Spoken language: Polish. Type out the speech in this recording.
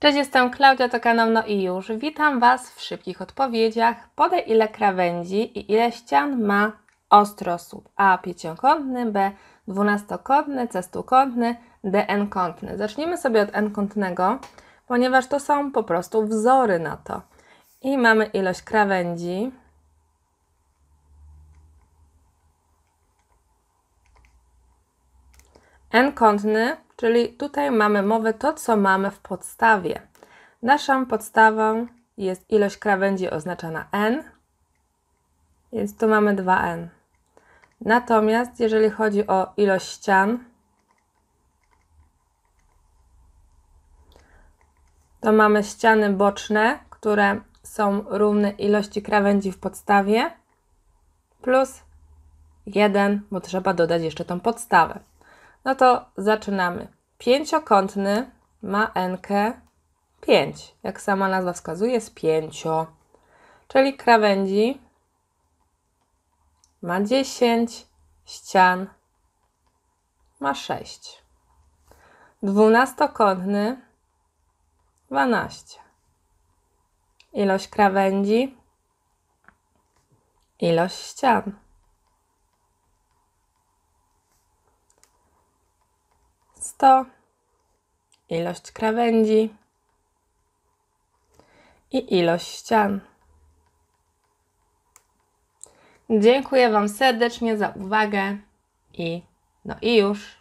Cześć, jestem Klaudia, to kanał No i już. Witam Was w szybkich odpowiedziach. Podaj ile krawędzi i ile ścian ma ostrosłup A pięciokątny, B dwunastokątny, C stółkątny, D n-kątny. Zaczniemy sobie od n-kątnego, ponieważ to są po prostu wzory na to. I mamy ilość krawędzi. N-kątny Czyli tutaj mamy mowę to, co mamy w podstawie. Naszą podstawą jest ilość krawędzi oznaczana n, więc tu mamy 2n. Natomiast jeżeli chodzi o ilość ścian, to mamy ściany boczne, które są równe ilości krawędzi w podstawie plus 1, bo trzeba dodać jeszcze tą podstawę. No to zaczynamy. Pięciokątny ma enkę 5. Jak sama nazwa wskazuje, jest pięcio. Czyli krawędzi ma 10, ścian ma 6. Dwunastokątny 12. Ilość krawędzi, ilość ścian. ilość krawędzi i ilość ścian. Dziękuję Wam serdecznie za uwagę i no i już.